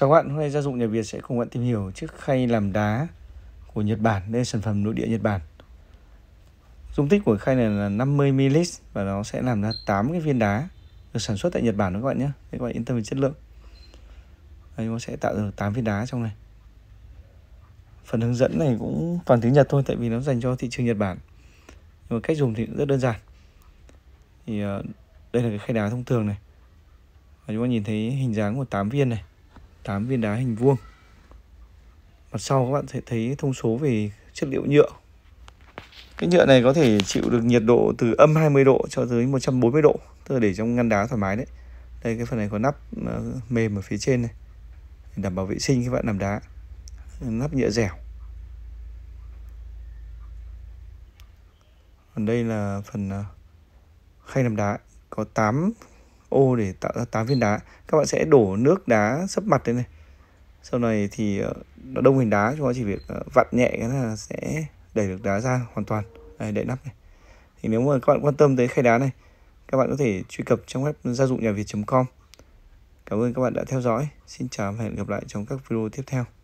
Chào các bạn, hôm nay gia dụng nhà Việt sẽ cùng bạn tìm hiểu chiếc khay làm đá của Nhật Bản, đây là sản phẩm nội địa Nhật Bản. Dung tích của khay này là 50 ml và nó sẽ làm ra 8 cái viên đá được sản xuất tại Nhật Bản đó các bạn nhé. Để các bạn yên tâm về chất lượng. Đây nó sẽ tạo được 8 viên đá trong này. Phần hướng dẫn này cũng toàn tiếng Nhật thôi tại vì nó dành cho thị trường Nhật Bản. Nhưng mà cách dùng thì cũng rất đơn giản. Thì ờ, đây là cái khay đá thông thường này. Và chúng ta nhìn thấy hình dáng của 8 viên này 8 viên đá hình vuông mặt sau các bạn sẽ thấy thông số về chất liệu nhựa cái nhựa này có thể chịu được nhiệt độ từ âm 20 độ cho tới 140 độ tức là để trong ngăn đá thoải mái đấy đây cái phần này có nắp ờ, mềm ở phía trên này để đảm bảo vệ sinh khi bạn làm đá nắp nhựa dẻo còn đây là phần ờ, khay làm đá có 8 ô để tạo ra 8 viên đá các bạn sẽ đổ nước đá sấp mặt lên này sau này thì ờ, nó đông hình đá chúng ta chỉ việc ờ, vặn nhẹ cái là sẽ đẩy được đá ra hoàn toàn đây, đậy nắp này thì nếu mà các bạn quan tâm tới khay đá này các bạn có thể truy cập trong web gia dụng nhà việt.com cảm ơn các bạn đã theo dõi xin chào và hẹn gặp lại trong các video tiếp theo